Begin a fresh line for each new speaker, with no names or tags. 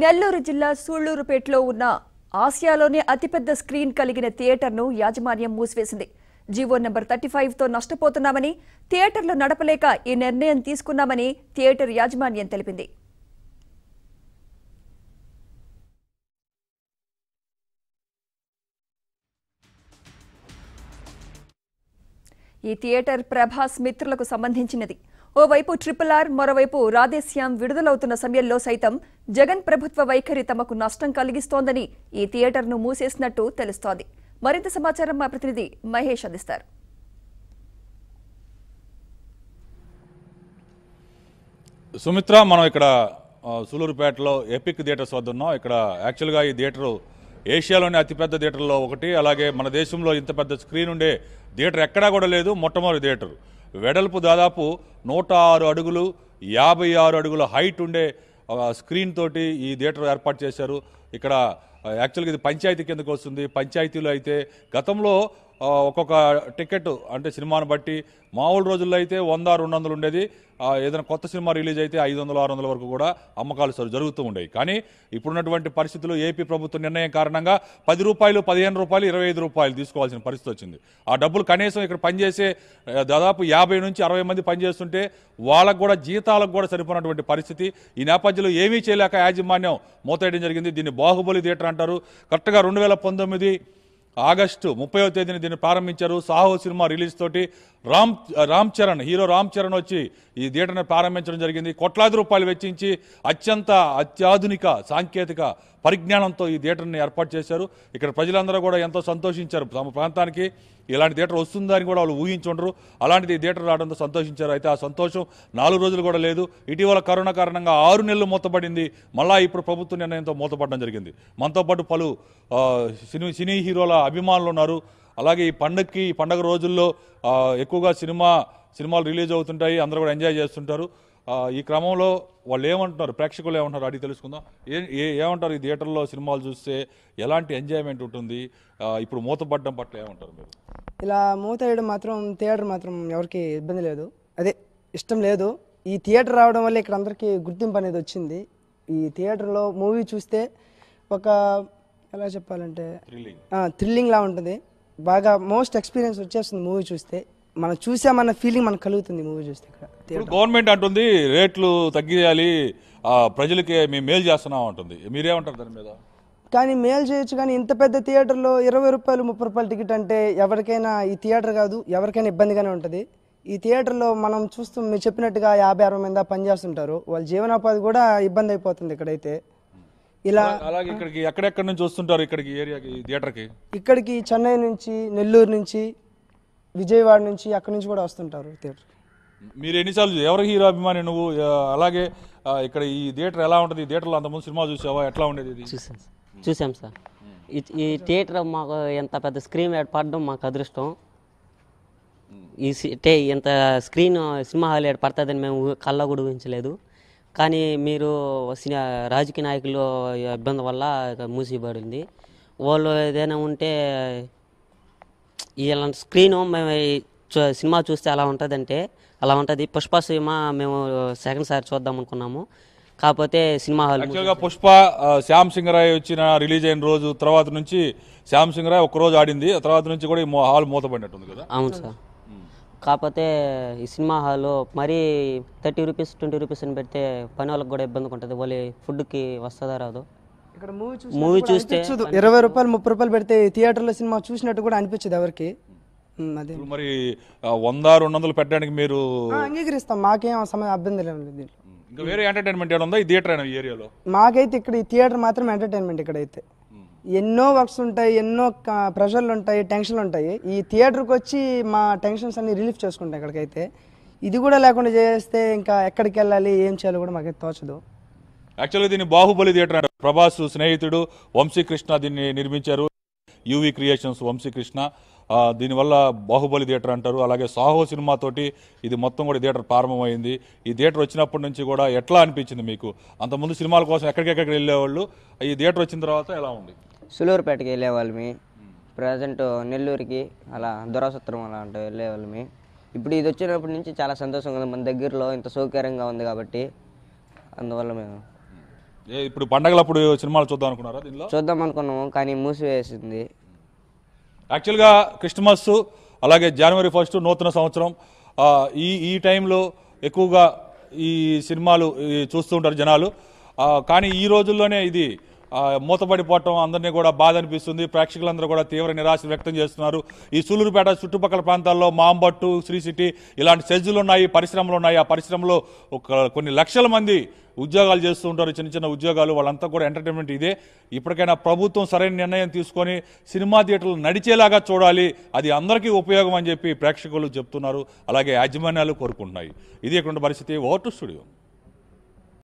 నెల్లూరు జిల్లా సూళ్లూరుపేటలో ఉన్న ఆసియాలోనే అతిపెద్ద స్క్రీన్ కలిగిన థియేటర్ను యాజమాన్యం మూసివేసింది జీవో నెంబర్ థర్టీ ఫైవ్తో నష్టపోతున్నామని థియేటర్లు నడపలేక ఈ నిర్ణయం తీసుకున్నామని థియేటర్ యాజమాన్యం తెలిపింది ఈ థియేటర్ ప్రభాస్ మిత్రులకు సంబంధించినది ఓవైపు ట్రిపుల్ ఆర్ మరోవైపు రాధేశ్యాం విడుదలవుతున్న సమయంలో సైతం జగన్ ప్రభుత్వ వైఖరి తమకు నష్టం కలిగిస్తోందని ఈ థియేటర్ను మూసేసినట్టు తెలుస్తోంది మరింత సమాచారం మా ప్రతినిధి మహేష్ అందిస్తారు సుమిత్ర మనం ఇక్కడ సూలూరుపేటలో ఎపిక్ థియేటర్స్ వద్ద ఉన్నాం ఇక్కడ యాక్చువల్గా ఈ థియేటరు ఏషియాలోని అతిపెద్ద థియేటర్లో ఒకటి అలాగే మన దేశంలో ఇంత పెద్ద స్క్రీన్ ఉండే థియేటర్ ఎక్కడా కూడా లేదు మొట్టమొదటి థియేటర్ వెడల్పు దాదాపు నూట ఆరు అడుగులు యాభై ఆరు అడుగుల హైట్ ఉండే స్క్రీన్ తోటి ఈ థియేటర్ ఏర్పాటు చేశారు ఇక్కడ యాక్చువల్గా ఇది పంచాయతీ కిందకు వస్తుంది పంచాయతీలో అయితే గతంలో ఒక్కొక్క టికెట్ అంటే సినిమాను బట్టి మామూలు రోజుల్లో అయితే వంద రెండు వందలు ఉండేది ఏదైనా కొత్త సినిమా రిలీజ్ అయితే ఐదు వందలు ఆరు వందల వరకు కూడా అమ్మకాలు జరుగుతూ ఉండేవి కానీ ఇప్పుడున్నటువంటి పరిస్థితులు ఏపీ ప్రభుత్వ నిర్ణయం కారణంగా పది రూపాయలు పదిహేను రూపాయలు ఇరవై ఐదు రూపాయలు తీసుకోవాల్సిన పరిస్థితి వచ్చింది ఆ డబ్బులు కనీసం ఇక్కడ పనిచేసే దాదాపు యాభై నుంచి అరవై మంది పనిచేస్తుంటే వాళ్ళకు కూడా జీతాలకు కూడా సరిపోయినటువంటి పరిస్థితి ఈ నేపథ్యంలో ఏమీ చేయలేక యాజమాన్యం మోతేయడం జరిగింది దీన్ని బాహుబలి థియేటర్ అంటారు కరెక్ట్గా రెండు వేల పంతొమ్మిది ఆగస్టు ముప్పై తేదీని దీన్ని ప్రారంభించారు సాహో సినిమా రిలీజ్ తోటి రామ్ రామ్ చరణ్ హీరో రామ్ చరణ్ వచ్చి ఈ థియేటర్ని ప్రారంభించడం జరిగింది కోట్లాది రూపాయలు వెచ్చించి అత్యంత అత్యాధునిక సాంకేతిక పరిజ్ఞానంతో ఈ థియేటర్ని ఏర్పాటు చేశారు ఇక్కడ ప్రజలందరూ కూడా ఎంతో సంతోషించారు తమ ప్రాంతానికి ఇలాంటి థియేటర్ వస్తుందని కూడా వాళ్ళు ఊహించుండరు అలాంటిది థియేటర్ రావడంతో సంతోషించారు అయితే ఆ సంతోషం నాలుగు రోజులు కూడా లేదు ఇటీవల కరోనా కారణంగా ఆరు నెలలు మూతపడింది మళ్ళీ ఇప్పుడు ప్రభుత్వ నిర్ణయంతో మూతపడడం జరిగింది మనతో పాటు పలు సినీ సినీ హీరోల అభిమానులు ఉన్నారు అలాగే ఈ పండగకి ఈ పండగ రోజుల్లో ఎక్కువగా సినిమా సినిమాలు రిలీజ్ అవుతుంటాయి అందరూ కూడా ఎంజాయ్ చేస్తుంటారు ఈ క్రమంలో వాళ్ళు ఏమంటున్నారు ప్రేక్షకులు ఏమంటారు అడిగి తెలుసుకుందాం ఏ ఏమంటారు ఈ థియేటర్లో సినిమాలు చూస్తే ఎలాంటి ఎంజాయ్మెంట్ ఉంటుంది ఇప్పుడు మూతపడ్డం పట్ల ఏమంటారు మీరు
ఇలా మూత వేయడం మాత్రం థియేటర్ మాత్రం ఎవరికి ఇబ్బంది లేదు అదే ఇష్టం లేదు ఈ థియేటర్ రావడం వల్ల ఇక్కడ అందరికీ గుర్తింపు అనేది వచ్చింది ఈ థియేటర్లో మూవీ చూస్తే ఒక ఎలా చెప్పాలంటే థ్రిల్లింగ్ లా ఉంటుంది బాగా మోస్ట్ ఎక్స్పీరియన్స్ వచ్చేస్తుంది మూవీ చూస్తే మనం చూసామన్న ఫీలింగ్ మనకు కలుగుతుంది మూవీ చూస్తే
ఇక్కడ గవర్నమెంట్ అంటుంది రేట్లు తగ్గియాలి ప్రజలకి మేము మేలు చేస్తున్నాం అంటుంది మీరేమంటారు దాని మీద
కానీ మేలు చేయొచ్చు కానీ ఇంత పెద్ద థియేటర్లో ఇరవై రూపాయలు ముప్పై రూపాయలు టికెట్ అంటే ఎవరికైనా ఈ థియేటర్ కాదు ఎవరికైనా ఇబ్బందిగానే ఉంటుంది ఈ థియేటర్లో మనం చూస్తూ మీరు చెప్పినట్టుగా యాభై అరవై మంది పనిచేస్తుంటారు వాళ్ళ జీవనోపాధి కూడా ఇబ్బంది అయిపోతుంది ఇక్కడైతే ఇలా
అలాగే ఇక్కడికి ఎక్కడెక్కడ నుంచి వస్తుంటారు ఇక్కడికి ఏరియాకి థియేటర్కి
ఇక్కడికి చెన్నై నుంచి నెల్లూరు నుంచి విజయవాడ నుంచి అక్కడి నుంచి కూడా వస్తుంటారు థియేటర్
మీరు ఎన్నిసార్లు ఎవరి హీరో అభిమాని నువ్వు అలాగే ఇక్కడ ఈ థియేటర్ ఎలా ఉంటుంది థియేటర్లో అంతకుముందు సినిమా చూసావా ఎట్లా ఉండేది చూసాం
చూసాం సార్ ఈ థియేటర్ మాకు ఎంత పెద్ద స్క్రీన్ ఏర్పడడం మాకు అదృష్టం ఈ ఇంత స్క్రీన్ సినిమా హాల్ ఏర్పడుతుందని మేము కళ్ళ కూడా ఊహించలేదు కానీ మీరు రాజకీయ నాయకులు ఇబ్బంది వల్ల మూసిబడింది వాళ్ళు ఏదైనా ఉంటే ఇలాంటి స్క్రీన్ మేము సినిమా చూస్తే అలా ఉంటుందంటే అలా ఉంటుంది పుష్ప సినిమా మేము సెకండ్ సారి
చూద్దాం అనుకున్నాము కాకపోతే సినిమా హాల్ యాక్చువల్గా పుష్ప శ్యామ్ సింగ్ రాయ్ వచ్చిన రిలీజ్ అయిన రోజు తర్వాత నుంచి శ్యామ్ సింగ్ రాయ్ రోజు ఆడింది తర్వాత నుంచి కూడా హాల్ మూతపడినట్టుంది కదా అవును సార్
కాకపోతే ఈ సినిమా హాల్ మరీ థర్టీ రూపీస్ ట్వంటీ రూపీస్ అని పెడితే పని వాళ్ళకి కూడా ఇబ్బందిగా ఉంటుంది వాళ్ళు ఫుడ్కి వస్తుందా రాదు
ఇక్కడ మూవీ
చూస్తే ఇరవై
రూపాయలు ముప్పై రూపాయలు పెడితే థియేటర్లో సినిమా చూసినట్టు కూడా అనిపించదు ఎవరికి
అదే మరి వంద రెండు వందలు పెట్టడానికి మీరు
అంగీకరిస్తాం మాకేం సమయం అభ్యంతరం లేదు
దీంట్లో వేరే ఎంటర్టైన్మెంట్ ఏమైనా ఉందా ఈ థియేటర్ ఏరియాలో
మాకైతే ఇక్కడ ఈ థియేటర్ మాత్రం ఎంటర్టైన్మెంట్ ఇక్కడైతే ఎన్నో వర్క్స్ ఉంటాయి ఎన్నో ప్రెషర్లు ఉంటాయి టెన్షన్లు ఉంటాయి ఈ థియేటర్కి వచ్చి మా టెన్షన్స్ అన్ని రిలీఫ్ చేసుకుంటాం ఇక్కడికైతే ఇది కూడా లేకుండా చేస్తే ఇంకా ఎక్కడికి వెళ్ళాలి ఏం చేయాలో కూడా మాకు తోచదు
యాక్చువల్గా దీన్ని బాహుబలి థియేటర్ ప్రభాస్ స్నేహితుడు వంశీకృష్ణ దీన్ని నిర్మించారు యువి క్రియేషన్స్ వంశీకృష్ణ దీనివల్ల బాహుబలి థియేటర్ అంటారు అలాగే సాహో సినిమాతోటి ఇది మొత్తం కూడా థియేటర్ ప్రారంభమైంది ఈ థియేటర్ వచ్చినప్పటి నుంచి కూడా ఎట్లా అనిపించింది మీకు అంతకుముందు సినిమాల కోసం ఎక్కడికెక్కడికి వెళ్ళేవాళ్ళు ఈ థియేటర్ వచ్చిన తర్వాత ఎలా ఉంది సులూరుపేటకి వెళ్ళేవాళ్ళమి ప్రజెంట్
నెల్లూరుకి అలా దురాసత్రం అలా అంటే వెళ్ళేవాళ్ళమి ఇప్పుడు ఇది వచ్చినప్పటి నుంచి చాలా సంతోషంగా ఉంది మన దగ్గరలో ఇంత సౌకర్యంగా ఉంది కాబట్టి అందువల్ల మేము
ఇప్పుడు పండగలప్పుడు సినిమాలు చూద్దాం అనుకున్నారా దీనిలో చూద్దాం అనుకున్నాము కానీ మూసివేసింది యాక్చువల్గా క్రిస్మస్ అలాగే జనవరి ఫస్ట్ నూతన సంవత్సరం ఈ ఈ టైంలో ఎక్కువగా ఈ సినిమాలు చూస్తూ ఉంటారు జనాలు కానీ ఈ రోజుల్లోనే ఇది మూతపడిపోవటం అందరినీ కూడా బాధ అనిపిస్తుంది ప్రేక్షకులందరూ కూడా తీవ్ర నిరాశ వ్యక్తం చేస్తున్నారు ఈ సూలూరుపేట చుట్టుపక్కల ప్రాంతాల్లో మాంబట్టు శ్రీ సిటీ ఇలాంటి సెజ్జులు ఉన్నాయి పరిశ్రమలు ఉన్నాయి ఆ పరిశ్రమలో కొన్ని లక్షల మంది ఉద్యోగాలు చేస్తూ ఉంటారు చిన్న చిన్న ఉద్యోగాలు వాళ్ళంతా కూడా ఎంటర్టైన్మెంట్ ఇదే ఇప్పటికైనా ప్రభుత్వం సరైన నిర్ణయం తీసుకొని సినిమా థియేటర్లు నడిచేలాగా చూడాలి అది అందరికీ ఉపయోగం అని చెప్పి ప్రేక్షకులు చెప్తున్నారు అలాగే యాజమాన్యాలు కోరుకుంటున్నాయి ఇది ఇక్కడ పరిస్థితి ఓటు స్టూడియో